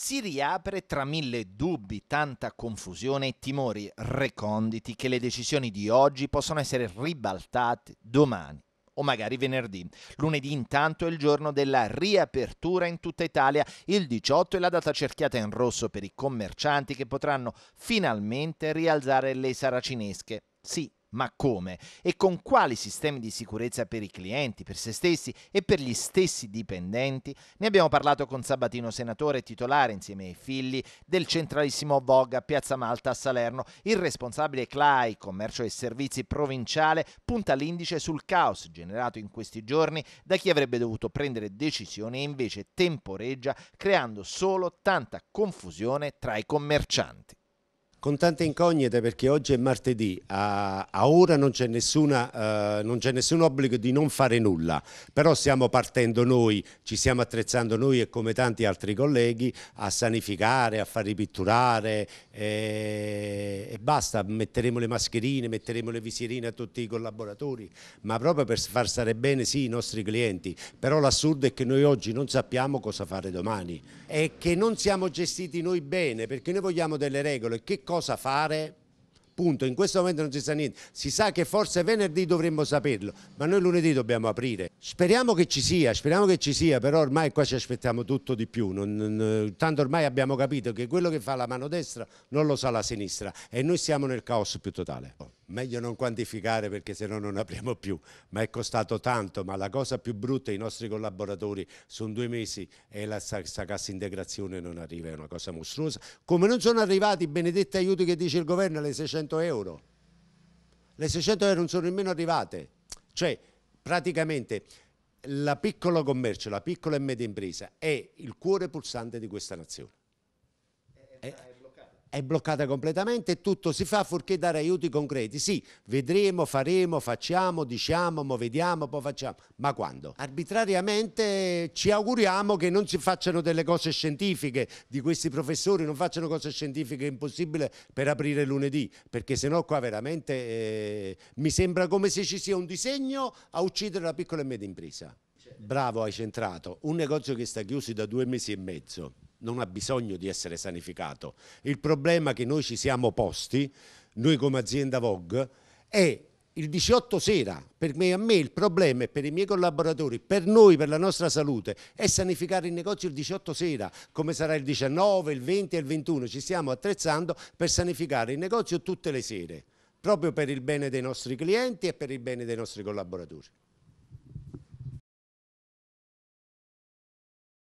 si riapre tra mille dubbi, tanta confusione e timori reconditi che le decisioni di oggi possono essere ribaltate domani o magari venerdì. Lunedì intanto è il giorno della riapertura in tutta Italia. Il 18 è la data cerchiata in rosso per i commercianti che potranno finalmente rialzare le saracinesche. Sì, ma come? E con quali sistemi di sicurezza per i clienti, per se stessi e per gli stessi dipendenti? Ne abbiamo parlato con Sabatino Senatore, titolare insieme ai figli del centralissimo Vogue a Piazza Malta a Salerno. Il responsabile CLAI, Commercio e Servizi Provinciale, punta l'indice sul caos generato in questi giorni da chi avrebbe dovuto prendere decisioni e invece temporeggia creando solo tanta confusione tra i commercianti. Con tante incognite perché oggi è martedì, a, a ora non c'è, nessuna, eh, non c'è nessun obbligo di non fare nulla, però stiamo partendo noi, ci stiamo attrezzando noi e come tanti altri colleghi a sanificare, a far ripitturare eh, e basta, metteremo le mascherine, metteremo le visierine a tutti i collaboratori, ma proprio per far stare bene sì i nostri clienti, però l'assurdo è che noi oggi non sappiamo cosa fare domani e che non siamo gestiti noi bene perché noi vogliamo delle regole. Che cosa fare? Punto, in questo momento non si sa niente, si sa che forse venerdì dovremmo saperlo, ma noi lunedì dobbiamo aprire. Speriamo che ci sia, speriamo che ci sia, però ormai qua ci aspettiamo tutto di più, non, non, eh, tanto ormai abbiamo capito che quello che fa la mano destra non lo sa la sinistra e noi siamo nel caos più totale meglio non quantificare perché sennò non apriamo più, ma è costato tanto, ma la cosa più brutta i nostri collaboratori sono due mesi e la sa, cassa integrazione non arriva, è una cosa mostruosa, come non sono arrivati i benedetti aiuti che dice il governo alle 600 euro, le 600 euro non sono nemmeno arrivate, cioè praticamente la piccola commercio, la piccola e media impresa è il cuore pulsante di questa nazione. È, eh, eh, eh, è bloccata completamente e tutto si fa fuorché dare aiuti concreti. Sì, vedremo, faremo, facciamo, diciamo, mo vediamo, poi facciamo. Ma quando? Arbitrariamente ci auguriamo che non si facciano delle cose scientifiche di questi professori, non facciano cose scientifiche impossibili per aprire lunedì, perché sennò qua veramente eh, mi sembra come se ci sia un disegno a uccidere la piccola e media impresa. Bravo, hai centrato. Un negozio che sta chiuso da due mesi e mezzo non ha bisogno di essere sanificato. Il problema che noi ci siamo posti, noi come azienda Vogue, è il 18 sera, per me, a me il problema e per i miei collaboratori, per noi, per la nostra salute, è sanificare il negozio il 18 sera, come sarà il 19, il 20 e il 21, ci stiamo attrezzando per sanificare il negozio tutte le sere, proprio per il bene dei nostri clienti e per il bene dei nostri collaboratori.